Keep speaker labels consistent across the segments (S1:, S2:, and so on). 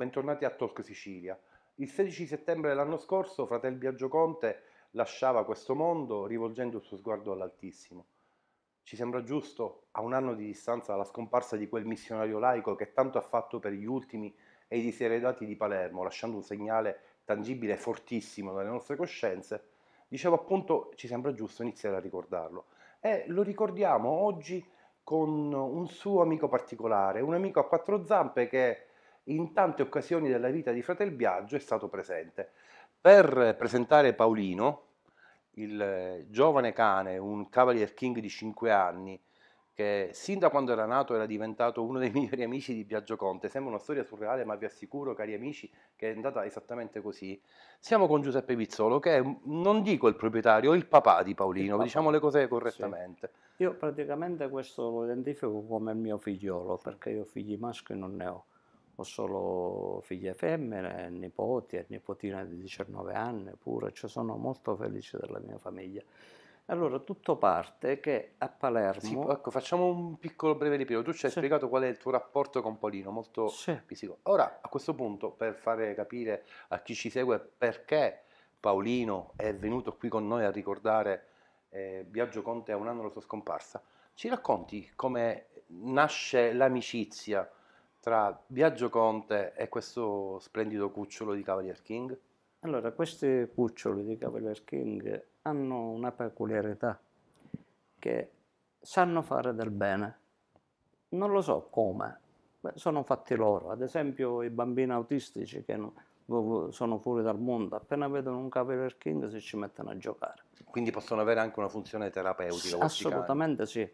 S1: bentornati a Talk Sicilia. Il 16 settembre dell'anno scorso Fratel Biagio Conte lasciava questo mondo rivolgendo il suo sguardo all'Altissimo. Ci sembra giusto, a un anno di distanza dalla scomparsa di quel missionario laico che tanto ha fatto per gli ultimi e i diseredati di Palermo, lasciando un segnale tangibile e fortissimo nelle nostre coscienze, dicevo appunto ci sembra giusto iniziare a ricordarlo. E lo ricordiamo oggi con un suo amico particolare, un amico a quattro zampe che in tante occasioni della vita di Fratel Biagio è stato presente. Per presentare Paolino, il eh, giovane cane, un Cavalier King di 5 anni, che sin da quando era nato era diventato uno dei migliori amici di Biagio Conte. Sembra una storia surreale, ma vi assicuro, cari amici, che è andata esattamente così. Siamo con Giuseppe Pizzolo, che è, non dico il proprietario, il papà di Paolino, papà. diciamo le cose correttamente.
S2: Sì. Io praticamente questo lo identifico come il mio figliolo, perché io figli maschi non ne ho ho solo figlie femmine, nipoti e nipotina di 19 anni pure, cioè sono molto felice della mia famiglia. Allora, tutto parte che a Palermo... Sì, ecco, facciamo un piccolo breve ripiego. Tu ci hai sì. spiegato
S1: qual è il tuo rapporto con Polino, molto sì. fisico. Ora, a questo punto, per fare capire a chi ci segue perché Paolino è venuto qui con noi a ricordare eh, Biagio Conte a un anno la sua scomparsa, ci racconti come nasce l'amicizia tra Viaggio Conte e questo splendido cucciolo di Cavalier King?
S2: Allora, questi cuccioli di Cavalier King hanno una peculiarità che sanno fare del bene. Non lo so come, Beh, sono fatti loro. Ad esempio i bambini autistici che sono fuori dal mondo, appena vedono un Cavalier King si ci mettono a giocare. Quindi possono avere anche una funzione terapeutica? Assolutamente sì.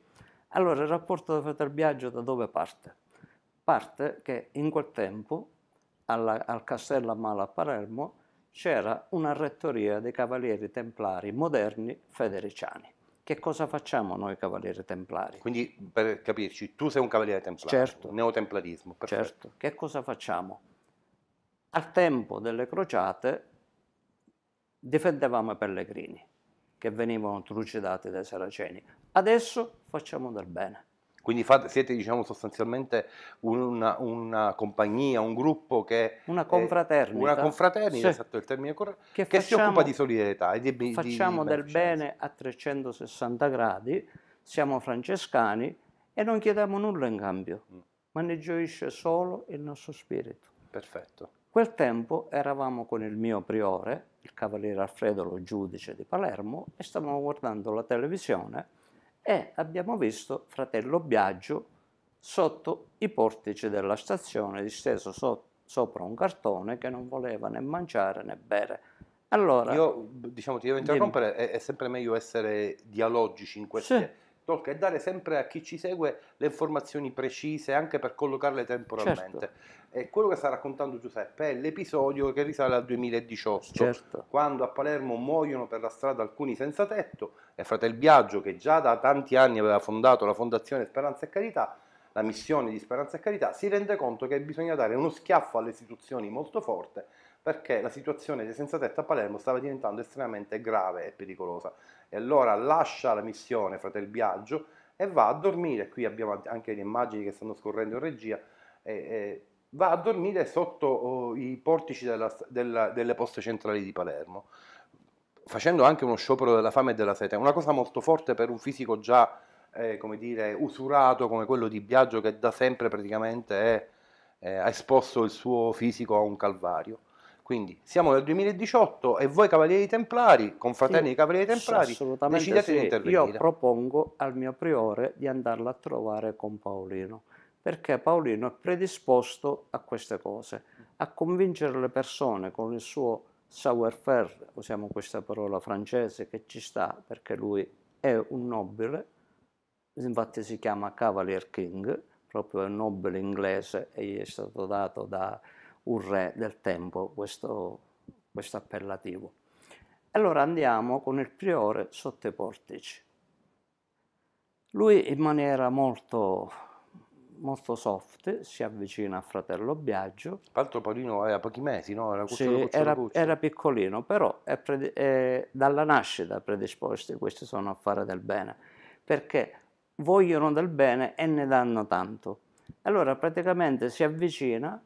S2: Allora, il rapporto tra Biagio da dove parte? parte che in quel tempo alla, al Castello Amala a Palermo c'era una rettoria dei cavalieri templari moderni federiciani. Che cosa facciamo noi cavalieri templari? Quindi per capirci, tu sei un cavaliere templare, certo. neotemplarismo. Perfetto. Certo, che cosa facciamo? Al tempo delle crociate difendevamo i pellegrini che venivano trucidati dai saraceni. Adesso facciamo del bene. Quindi fate, siete diciamo, sostanzialmente una,
S1: una, compagnia, un gruppo che... Una confraternita. Una confraternita, sì. esatto il termine corretto,
S2: che, che facciamo, si occupa di solidarietà. E di, facciamo di del bene a 360 gradi, siamo francescani e non chiediamo nulla in cambio, mm. ma ne gioisce solo il nostro spirito. Perfetto. Quel tempo eravamo con il mio priore, il cavaliere Alfredo, lo giudice di Palermo, e stavamo guardando la televisione e abbiamo visto Fratello Biagio sotto i portici della stazione, disteso so sopra un cartone che non voleva né mangiare né bere. Allora, io
S1: diciamo ti devo interrompere, è, è, sempre meglio essere dialogici in queste... Sì Tolka, è dare sempre a chi ci segue le informazioni precise anche per collocarle temporalmente. Certo. E quello che sta raccontando Giuseppe è l'episodio che risale al 2018, certo. quando a Palermo muoiono per la strada alcuni senza tetto e Fratel Biagio, che già da tanti anni aveva fondato la Fondazione Speranza e Carità, la missione di Speranza e Carità, si rende conto che bisogna dare uno schiaffo alle istituzioni molto forte perché la situazione dei senza tetto a Palermo stava diventando estremamente grave e pericolosa. E allora lascia la missione Fratel Biagio e va a dormire, qui abbiamo anche le immagini che stanno scorrendo in regia, e, e va a dormire sotto oh, i portici della, della, delle poste centrali di Palermo, facendo anche uno sciopero della fame e della sete, una cosa molto forte per un fisico già eh, come dire, usurato come quello di Biagio che da sempre praticamente è, eh, ha esposto il suo fisico a un calvario. Quindi siamo nel 2018 e voi Cavalieri Templari, confraterni sì, Cavalieri Templari, decidete sì. di intervenire. Io
S2: propongo al mio priore di andarlo a trovare con Paolino, perché Paolino è predisposto a queste cose, a convincere le persone con il suo savoir-faire, usiamo questa parola francese che ci sta perché lui è un nobile, infatti si chiama Cavalier King, proprio è un nobile inglese e gli è stato dato da un re del tempo, questo, questo appellativo. Allora andiamo con il priore sotto i portici. Lui in maniera molto, molto soft si avvicina a fratello Biagio. Tra
S1: l'altro Paolino aveva pochi mesi, no?
S2: Era, cucciolo, sì, era, era piccolino, però è è dalla nascita predisposti questi sono a fare del bene, perché vogliono del bene e ne danno tanto. Allora praticamente si avvicina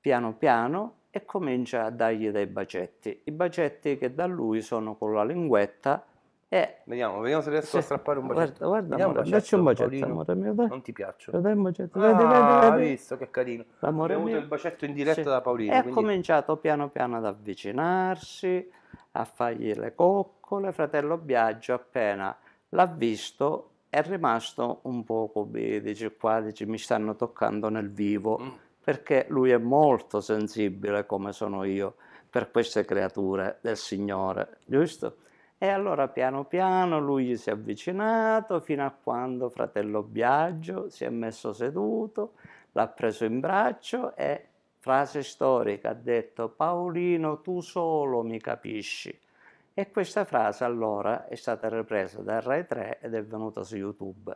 S2: piano piano e comincia a dargli dei bacetti. I bacetti che da lui sono con la linguetta e... Vediamo, vediamo se riesco sì. a strappare un bacetto. Guarda, guarda, amore, dacci un bacetto, amore mio, dai. Non ti piaccio. Dai un bacetto, ah, vedi, vedi, vedi. visto che carino. Amore Abbiamo mio. avuto il bacetto in diretta sì. da Paolino. E quindi... ha cominciato piano piano ad avvicinarsi, a fargli le coccole. Fratello Biagio appena l'ha visto è rimasto un poco, dice qua, dice mi stanno toccando nel vivo. Mm perché lui è molto sensibile come sono io per queste creature del Signore, giusto? E allora piano piano lui gli si è avvicinato fino a quando fratello Biagio si è messo seduto, l'ha preso in braccio e, frase storica, ha detto Paolino tu solo mi capisci. E questa frase allora è stata ripresa da Rai 3 ed è venuta su YouTube.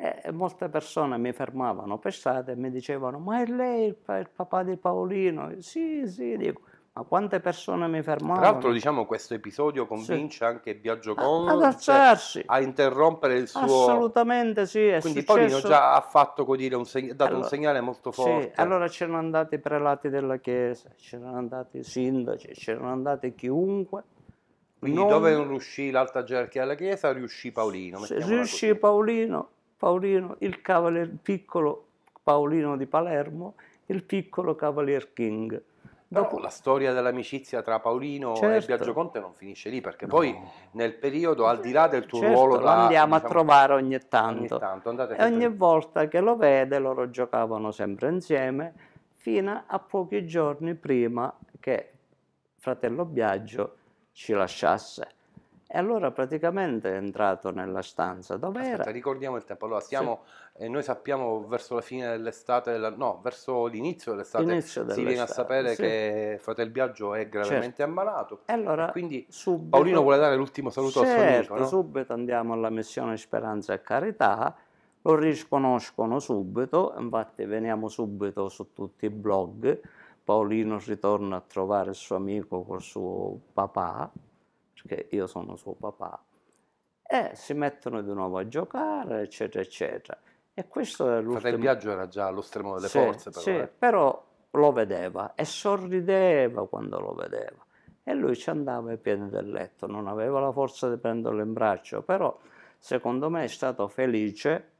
S2: E eh, eh, molte persone mi fermavano, pesate, e mi dicevano, ma è lei il, il papà di Paolino? sì, sì, dico, ma quante persone mi fermavano. Tra l'altro,
S1: diciamo, questo episodio convince sì. anche Biagio Conte ad alzarsi, a interrompere il suo.
S2: Assolutamente sì. È Quindi successo... Paolino già
S1: ha fatto dire, un seg... dato allora, un segnale molto forte. Sì,
S2: allora c'erano andati i prelati della chiesa, c'erano andati i sindaci, c'erano andati chiunque. Quindi non... dove non
S1: riuscì l'alta gerarchia della chiesa, riuscì Paolino. Riuscì
S2: così. Paolino Paolino, il, cavalier, piccolo Paolino di Palermo, il piccolo Cavalier King.
S1: Però Dopo... la storia dell'amicizia tra Paolino certo. e Biagio Conte non finisce lì, perché no. poi nel periodo, al di là del tuo certo, ruolo... Da, lo andiamo diciamo, a trovare
S2: ogni tanto. Ogni tanto e ogni volta che lo vede loro giocavano sempre insieme, fino a pochi giorni prima che fratello Biagio ci lasciasse. E allora praticamente è entrato nella stanza dove era.
S1: Ricordiamo il tempo. Allora, siamo, sì. eh, noi sappiamo verso la fine dell'estate, della, no, verso l'inizio dell'estate, Inizio dell'estate si viene a sapere sì. che Fratel Biagio è gravemente certo.
S2: ammalato. E allora, e quindi subito, Paolino vuole dare l'ultimo saluto certo, al suo amico. Certo, no? subito andiamo alla missione Speranza e Carità. Lo riconoscono subito, infatti veniamo subito su tutti i blog. Paolino ritorna a trovare il suo amico col suo papà che cioè, io sono suo papà, e si mettono di nuovo a giocare, eccetera, eccetera. E questo è l'ultimo... Il viaggio era già allo stremo delle sì, forze, però. Sì, eh. però lo vedeva e sorrideva quando lo vedeva. E lui ci andava ai piedi del letto, non aveva la forza di prenderlo in braccio, però secondo me è stato felice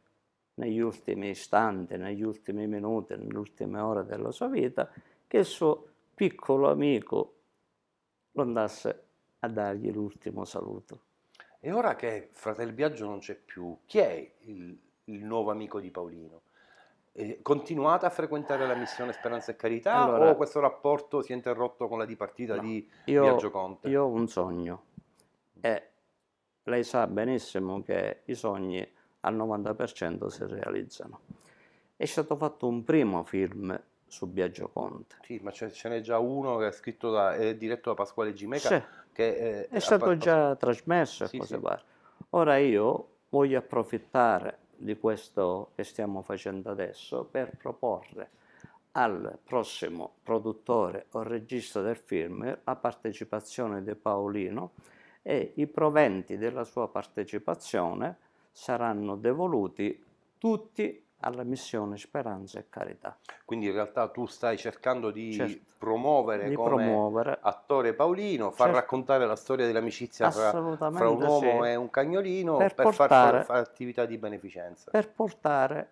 S2: negli ultimi istanti, negli ultimi minuti, nelle ultime ore della sua vita, che il suo piccolo amico lo andasse a dargli l'ultimo saluto.
S1: E ora che Fratel Biagio non c'è più, chi è il, il nuovo amico di Paolino? Eh, continuate a frequentare la missione Speranza e Carità allora, o questo rapporto si è interrotto con la dipartita no, di io, Biagio Conte?
S2: Io ho un sogno e lei sa benissimo che i sogni al 90% si realizzano. È stato fatto un primo film su Biagio Conte.
S1: Sì, ma ce, n'è già uno che è scritto da, è diretto da Pasquale Gimeca, sì. Che, eh, è stato già
S2: trasmesso sì, cose sì. varie. Ora io voglio approfittare di questo che stiamo facendo adesso per proporre al prossimo produttore o regista del film la partecipazione di Paolino e i proventi della sua partecipazione saranno devoluti tutti alla missione Speranza e Carità.
S1: Quindi in realtà tu stai cercando di certo. promuovere di come promuovere. attore Paolino, far certo. raccontare la storia dell'amicizia fra, fra, un uomo sì. e un cagnolino per, per portare, far, far, attività di beneficenza.
S2: Per portare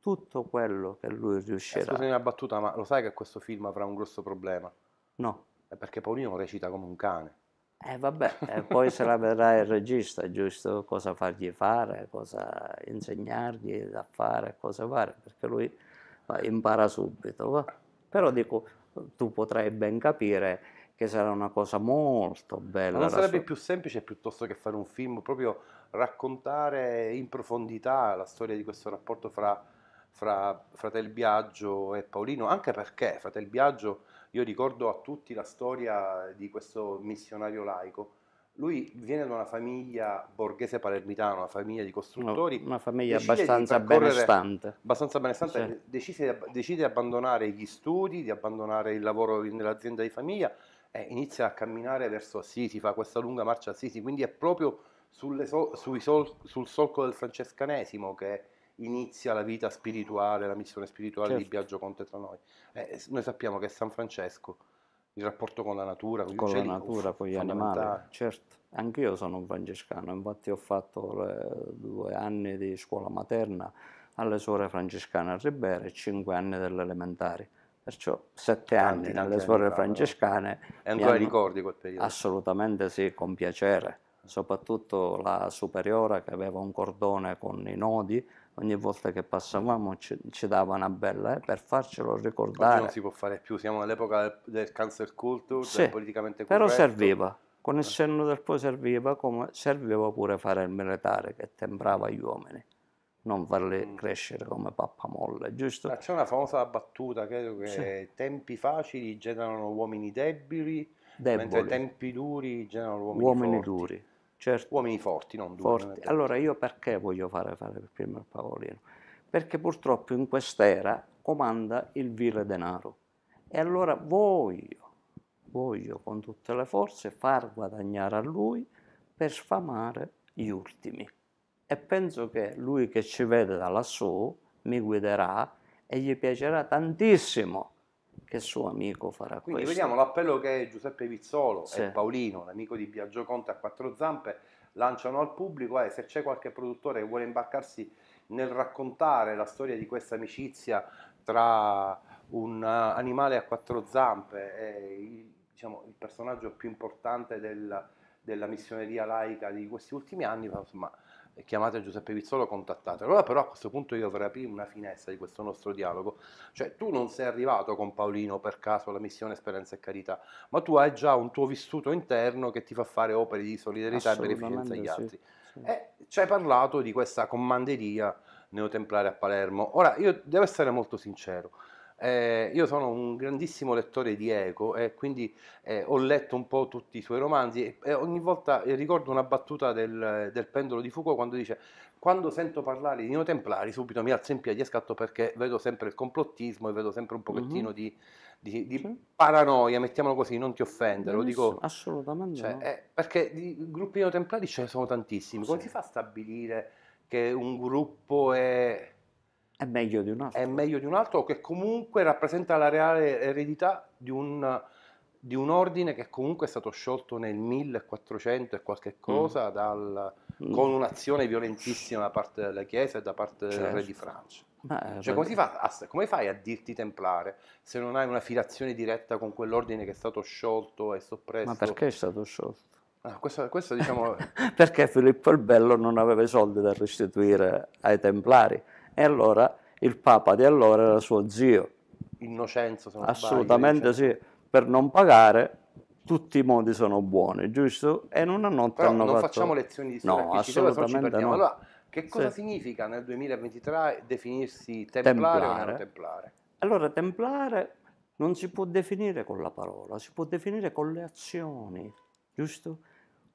S2: tutto quello che lui riuscirà. Eh, scusami
S1: una battuta, ma lo sai che questo film avrà un grosso problema? No. È eh, perché Paolino recita
S2: come un cane. E eh, vabbè, e eh, poi se la vedrà il regista, giusto? Cosa fargli fare, cosa insegnargli da fare, cosa fare, perché lui impara subito. Va? Però dico, tu potrai ben capire che sarà una cosa molto bella. Ma non sarebbe sua...
S1: più semplice piuttosto che fare un film, proprio raccontare in profondità la storia di questo rapporto fra fra Fratel Biagio e Paolino, anche perché Fratel Biagio, io ricordo a tutti la storia di questo missionario laico, lui viene da una famiglia borghese palermitana, una famiglia di costruttori. una famiglia abbastanza benestante. Abbastanza benestante, sì. decide, decide, di abbandonare gli studi, di abbandonare il lavoro nell'azienda di famiglia e inizia a camminare verso Assisi, fa questa lunga marcia a Assisi, quindi è proprio sulle, sul solco del francescanesimo che inizia la vita spirituale, la missione spirituale certo. di Biagio Conte tra noi. Eh, noi sappiamo che San Francesco, il rapporto con la natura, con, con la natura, con gli animali,
S2: certo. Anch'io sono un francescano, infatti ho fatto due anni di scuola materna alle suore francescane a Ribera e cinque anni dell'elementare. Perciò sette anni dalle suore francescane. E ancora ricordi quel periodo? Assolutamente sì, con piacere. Soprattutto la superiora che aveva un cordone con i nodi, ogni volta che passavamo ci, ci dava una bella eh, per farcelo ricordare. Oggi non si
S1: può fare più, siamo nell'epoca del, del cancel culture, sì, del politicamente corretto. Però
S2: serviva, con il eh. senno del poi serviva, come serviva pure fare il militare che tembrava gli uomini, non farli mm. crescere come pappamolle, giusto?
S1: Ma c'è una famosa battuta, credo che sì. tempi facili generano uomini debili, deboli. mentre tempi duri generano uomini, uomini duri Certo. Uomini forti, non duri. Forti. allora
S2: io perché voglio fare, fare prima il Paolino? Perché purtroppo in quest'era comanda il vile denaro. E allora voglio, voglio con tutte le forze far guadagnare a lui per sfamare gli ultimi. E penso che lui che ci vede da lassù mi guiderà e gli piacerà tantissimo che suo amico farà Quindi questo. vediamo
S1: l'appello che Giuseppe Vizzolo sì. e Paolino, l'amico di Biagio Conte a quattro zampe, lanciano al pubblico è eh, se c'è qualche produttore che vuole imbarcarsi nel raccontare la storia di questa amicizia tra un eh, animale a quattro zampe e il, diciamo, il personaggio più importante del, della missioneria laica di questi ultimi anni, ma insomma chiamate Giuseppe Pizzolo, contattate. Allora però a questo punto io avrei aprire una finestra di questo nostro dialogo, cioè tu non sei arrivato con Paolino per caso alla missione Speranza e Carità, ma tu hai già un tuo vissuto interno che ti fa fare opere di solidarietà e beneficenza agli sì, altri. Sì. E eh, ci hai parlato di questa commanderia neotemplare a Palermo. Ora io devo essere molto sincero, eh, io sono un grandissimo lettore di Eco e eh, quindi eh, ho letto un po' tutti i suoi romanzi e, e ogni volta eh, ricordo una battuta del, del, pendolo di Foucault quando dice quando sento parlare di neotemplari subito mi alzo in piedi e scatto perché vedo sempre il complottismo e vedo sempre un pochettino mm-hmm. di, di, di sì. paranoia, mettiamolo così, non ti offendere, lo eh, dico...
S2: Assolutamente. Cioè, no.
S1: Eh, perché di gruppi neotemplari ce ne sono tantissimi, come sì. si fa a stabilire che un gruppo è è meglio di un altro. È meglio di un altro che comunque rappresenta la reale eredità di un, di un ordine che comunque è stato sciolto nel 1400 e qualche mm. cosa mm. dal, mm. con un'azione violentissima da parte della Chiesa e da parte certo. del re di certo. Francia. Beh, cioè, come, fa, come, fai a dirti templare se non hai una filazione diretta con quell'ordine che è stato sciolto e soppresso? Ma perché
S2: è stato sciolto?
S1: Ah, questo, questo, diciamo...
S2: perché Filippo il Bello non aveva i soldi da restituire ai templari e allora il Papa di allora era suo zio.
S1: Innocenzo, sono non Assolutamente sbaglio,
S2: sì. Per non pagare tutti i modi sono buoni, giusto? E in non hanno Però hanno non fatto... facciamo lezioni di storia, no, assolutamente no. Allora,
S1: che cosa sì. significa nel 2023 definirsi templare, templare. o neotemplare?
S2: Allora, templare non si può definire con la parola, si può definire con le azioni, giusto?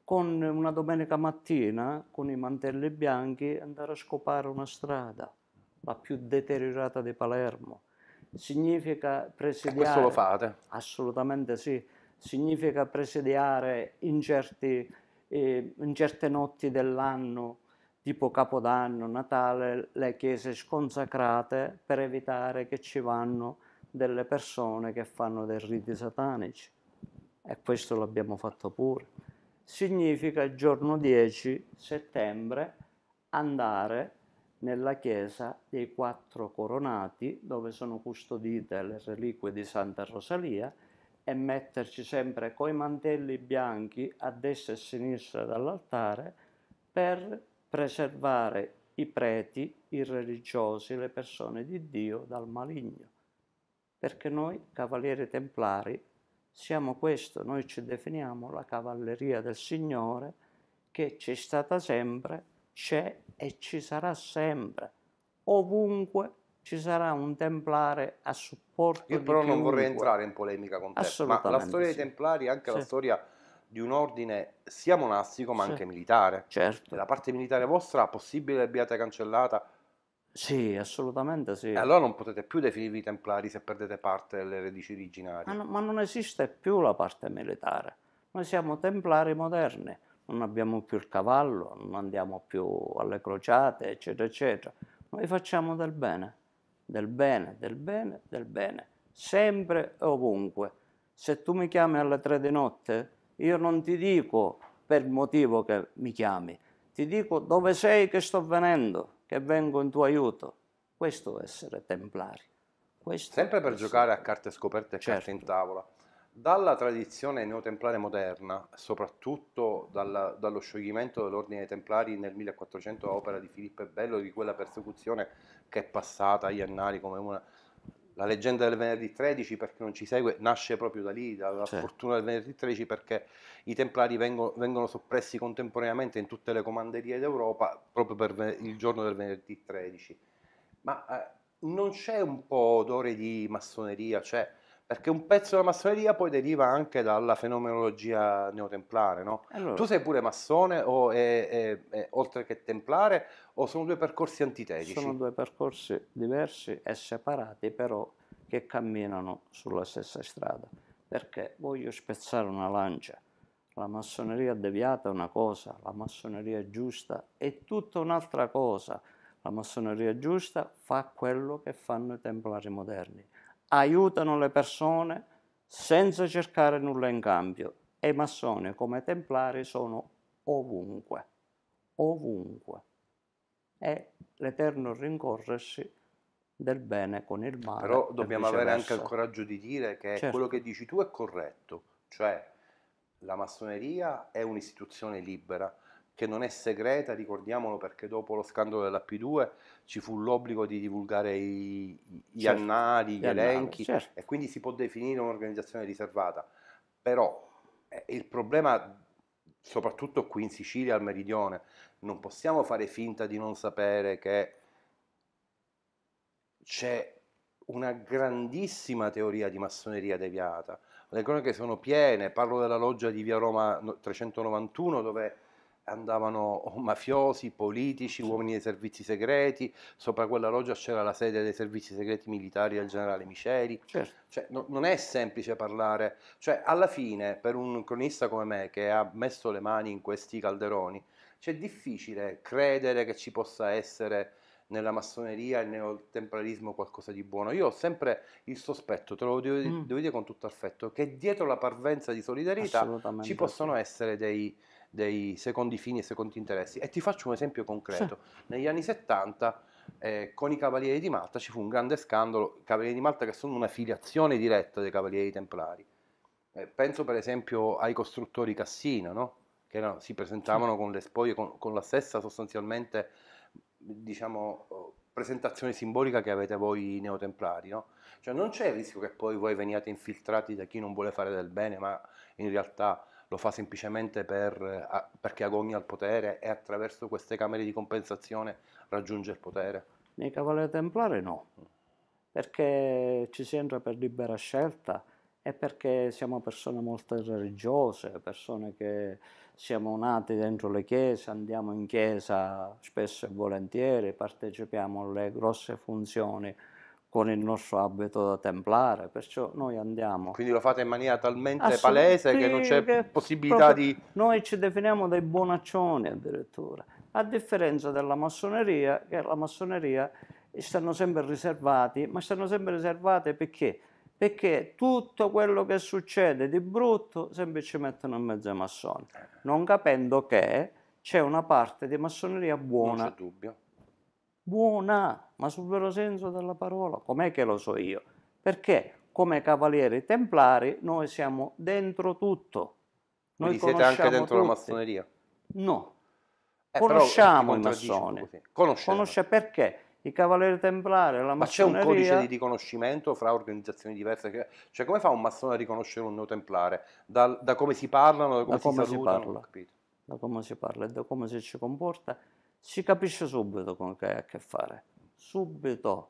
S2: Con una domenica mattina, con i mantelli bianchi, andare a scopare una strada la più deteriorata di Palermo. Significa presidiare... Questo lo fate? Assolutamente sì. Significa presidiare in, certi, eh, in certe notti dell'anno, tipo Capodanno, Natale, le chiese sconsacrate per evitare che ci vanno delle persone che fanno dei riti satanici. E questo l'abbiamo fatto pure. Significa il giorno 10 settembre andare nella chiesa dei Quattro Coronati, dove sono custodite le reliquie di Santa Rosalia, e metterci sempre coi mantelli bianchi a destra e a sinistra dall'altare per preservare i preti, i religiosi, le persone di Dio dal maligno. Perché noi, cavalieri templari, siamo questo, noi ci definiamo la cavalleria del Signore che ci è stata sempre c'è e ci sarà sempre, ovunque ci sarà un templare a supporto. Io però non vorrei entrare
S1: in polemica con te, ma la storia sì. dei templari è anche sì. la storia di un ordine sia monastico ma sì. anche militare. Certo. La parte militare vostra possibile abbiate cancellata? Sì, assolutamente sì. E allora non potete più definirvi templari
S2: se perdete parte delle radici originarie. Ma, no, ma non esiste più la parte militare. Noi siamo templari moderni non abbiamo più il cavallo, non andiamo più alle crociate, eccetera, eccetera. Noi facciamo del bene, del bene, del bene, del bene, sempre e ovunque. Se tu mi chiami alle tre di notte, io non ti dico per motivo che mi chiami, ti dico dove sei che sto venendo, che vengo in tuo aiuto. Questo è essere templari. Questo
S1: sempre per essere... giocare a carte scoperte e certo. carte in certo. tavola. Dalla tradizione neotemplare moderna, soprattutto dalla, dallo scioglimento dell'ordine dei Templari nel 1400 opera di Filippo e Bello, di quella persecuzione che è passata agli annali come una... La leggenda del venerdì 13, per chi non ci segue, nasce proprio da lì, dalla certo. fortuna del venerdì 13, perché i Templari vengono, vengono soppressi contemporaneamente in tutte le comanderie d'Europa proprio per il giorno del venerdì 13. Ma eh, non c'è un po' odore di massoneria, cioè perché un pezzo della massoneria poi deriva anche dalla fenomenologia neotemplare, no? Allora. Tu sei pure massone o è, è, è, oltre che templare o sono due percorsi antitetici?
S2: Sono due percorsi diversi e separati però che camminano sulla stessa strada. Perché voglio spezzare una lancia. La massoneria deviata è una cosa, la massoneria giusta è tutta un'altra cosa. La massoneria giusta fa quello che fanno i templari moderni aiutano le persone senza cercare nulla in cambio e i massoni come templari sono ovunque, ovunque. È l'eterno rincorrersi del bene con il male. Però dobbiamo avere anche il
S1: coraggio di dire che certo. quello che dici tu è corretto, cioè la massoneria è un'istituzione libera, che non è segreta, ricordiamolo perché dopo lo scandalo della P2 ci fu l'obbligo di divulgare i,
S2: gli certo, annali, gli, gli elenchi annali, certo.
S1: e quindi si può definire un'organizzazione riservata. Però eh, il problema, soprattutto qui in Sicilia, al meridione, non possiamo fare finta di non sapere che c'è una grandissima teoria di massoneria deviata. Le cronache sono piene, parlo della loggia di via Roma 391 dove andavano mafiosi, politici, uomini dei servizi segreti, sopra quella loggia c'era la sede dei servizi segreti militari del generale Miceli. Certo. Cioè, no, non è semplice parlare, cioè, alla fine per un cronista come me che ha messo le mani in questi calderoni, c'è cioè, difficile credere che ci possa essere nella massoneria e nel neotemporalismo qualcosa di buono. Io ho sempre il sospetto, te lo devo, mm. devo dire con tutto affetto, che dietro la parvenza di solidarietà ci possono essere dei dei secondi fini e secondi interessi. E ti faccio un esempio concreto. Sì. Negli anni 70 eh, con i Cavalieri di Malta ci fu un grande scandalo, I Cavalieri di Malta che sono una filiazione diretta dei Cavalieri Templari. Eh, penso per esempio ai costruttori Cassino, no? che erano, si presentavano sì. con le spoglie, con, con la stessa sostanzialmente diciamo, eh, presentazione simbolica che avete voi neotemplari. No? Cioè non c'è il rischio che poi voi veniate infiltrati da chi non vuole fare del bene, ma in realtà lo fa semplicemente per, eh, perché agogna al potere e attraverso queste camere di compensazione raggiunge il potere?
S2: Nei Cavalieri Templari no, mm. perché ci si entra per libera scelta e perché siamo persone molto religiose, persone che siamo nati dentro le chiese, andiamo in chiesa spesso e volentieri, partecipiamo alle grosse funzioni con il nostro abito da templare, perciò noi andiamo. Quindi lo fate in maniera talmente palese che non c'è che possibilità di... Noi ci definiamo dei bonaccioni addirittura, a differenza della massoneria, che la massoneria stanno sempre riservati, ma stanno sempre riservati perché? Perché tutto quello che succede di brutto sempre ci mettono in mezzo ai massoni, non capendo che c'è una parte di massoneria buona. Non c'è dubbio buona, ma sul vero senso della parola. Com'è che lo so io? Perché come cavalieri templari noi siamo dentro tutto. Noi Quindi siete anche dentro tutti. la
S1: massoneria?
S2: No. Eh, conosciamo i massoni. Conosce perché? I cavalieri templari, la massoneria... Ma c'è un codice di riconoscimento
S1: fra organizzazioni diverse? Che... Cioè come fa un massone a riconoscere un neotemplare? Da, da come si parlano, da come, da si, come si parla,
S2: da come si parla e da come si ci comporta si capisce subito con che hai a che fare, subito,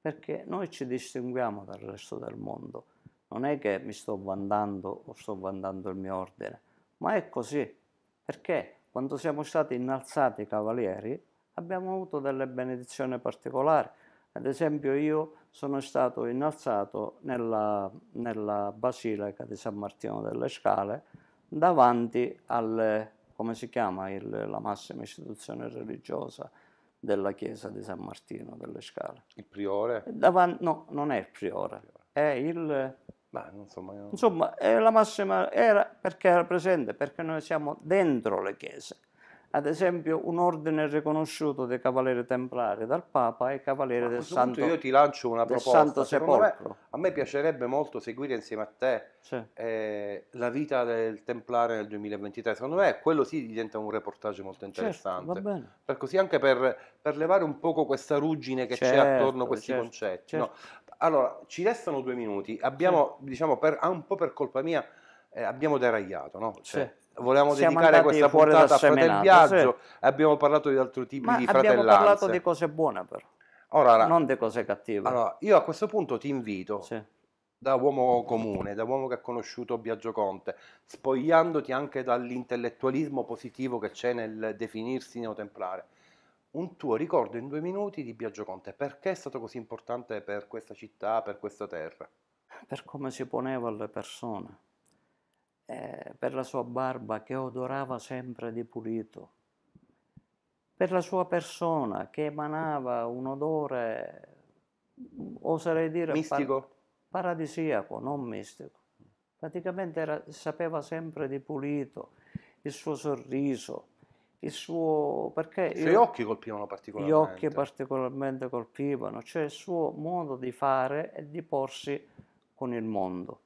S2: perché noi ci distinguiamo dal resto del mondo. Non è che mi sto vandando o sto vandando il mio ordine, ma è così, perché quando siamo stati innalzati cavalieri abbiamo avuto delle benedizioni particolari. Ad esempio io sono stato innalzato nella, nella basilica di San Martino delle Scale davanti alle come si chiama il, la massima istituzione religiosa della chiesa di San Martino delle Scale? Il
S1: priore? Eh,
S2: davan- no, non è il priore, è il... Beh, insomma, io... insomma, è la massima era perché era presente, perché noi siamo dentro le chiese ad esempio un ordine riconosciuto del Cavaliere Templare dal Papa e Cavaliere del Santo Sepolcro. Io ti lancio una proposta, Santo me,
S1: a me piacerebbe molto seguire insieme a te sì. eh, la vita del Templare nel 2023, secondo me quello sì diventa un reportage molto certo, interessante, certo, per così anche per, per, levare un poco questa ruggine che certo, c'è attorno a questi certo, concetti. No. Certo. Allora, ci restano due minuti, abbiamo, sì. diciamo, per, ah, un po' per colpa mia, eh, abbiamo deragliato, no? Cioè, sì volevamo Siamo dedicare questa puntata a Fratelli Viaggio, sì. abbiamo parlato di altri tipi Ma di fratellanze. abbiamo parlato di
S2: cose buone però,
S1: Ora, non di cose cattive. Allora, io a questo punto ti invito, sì. da uomo comune, da uomo che ha conosciuto Biagio Conte, spogliandoti anche dall'intellettualismo positivo che c'è nel definirsi neotemplare, un tuo ricordo in due minuti di Biagio Conte, perché è stato così importante per questa città, per
S2: questa terra? Per come si poneva alle persone eh, per la sua barba che odorava sempre di pulito, per la sua persona che emanava un odore, oserei dire, mistico. Par- paradisiaco, non mistico. Praticamente era, sapeva sempre di pulito, il suo sorriso, il suo... perché... I suoi occhi colpivano particolarmente. Gli occhi particolarmente colpivano, cioè il suo modo di fare e di porsi con il mondo.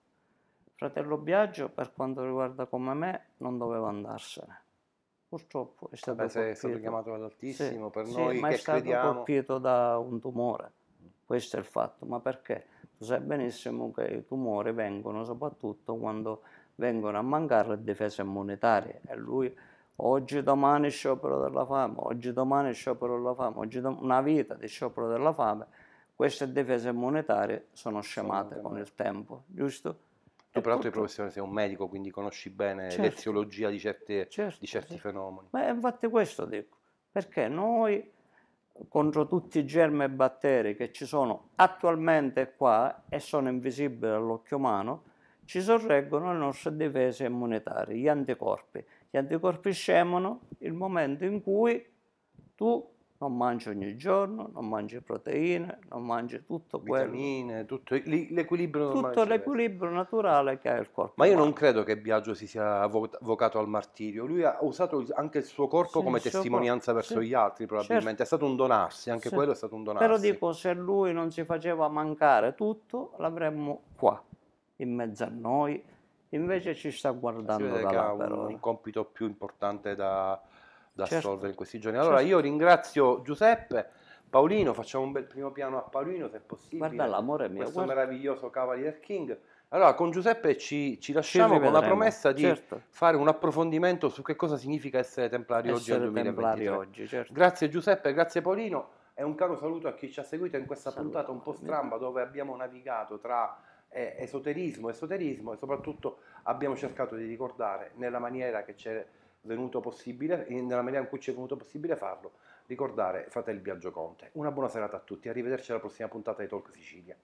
S2: Fratello Biagio, per quanto riguarda come me, non doveva andarsene. Purtroppo è stato, Vabbè, colpito. È stato chiamato all'altissimo sì, per noi. sì, noi ma è stato crediamo... colpito da un tumore. Questo è il fatto. Ma perché? Tu sai benissimo che i tumori vengono soprattutto quando vengono a mancare le difese immunitarie e lui oggi domani sciopero della fame, oggi domani sciopero della fame, oggi dom- una vita di sciopero della fame, queste difese immunitarie sono scemate con il tempo, giusto? Tu eh, però purtroppo... tu professione sei un medico, quindi conosci bene certo. l'eziologia di, certe, certo, di certi sì. fenomeni. Ma infatti questo dico, perché noi contro tutti i germi e batteri che ci sono attualmente qua e sono invisibili all'occhio umano, ci sorreggono le nostre difese immunitarie, gli anticorpi. Gli anticorpi scemono il momento in cui tu non mangio ogni giorno, non mangio proteine, non mangio tutto quello. Vitamine, tutto l'equilibrio naturale. Tutto l'equilibrio naturale che ha il corpo. Ma
S1: io umano. non credo che Biagio si sia vocato al martirio, lui ha usato anche il suo corpo sì, come testimonianza corpo. verso sì. gli altri probabilmente, certo. è stato un donarsi, anche sì. quello è stato un donarsi. Però dico,
S2: se lui non si faceva mancare tutto, l'avremmo qua, in mezzo a noi, invece ci sta guardando da là. Un, un
S1: compito più importante da da certo. solvere in questi giorni. Allora certo. io
S2: ringrazio
S1: Giuseppe, Paolino, facciamo un bel primo piano a Paolino se possibile. Guarda l'amore mio. Questo guarda. meraviglioso Cavalier King. Allora, con Giuseppe ci, ci lasciamo ci con la promessa di certo. fare un approfondimento su che cosa significa essere templari oggi nel 2023. Oggi, certo. Grazie Giuseppe, grazie Paolino e un caro saluto a chi ci ha seguito in questa saluto. puntata un po' stramba dove abbiamo navigato tra eh, esoterismo, esoterismo e soprattutto abbiamo cercato di ricordare nella maniera che c'è venuto possibile, nella maniera in cui ci è venuto possibile farlo, ricordare Fratel Biagio Conte. Una buona serata a tutti, arrivederci alla prossima puntata di Talk Sicilia.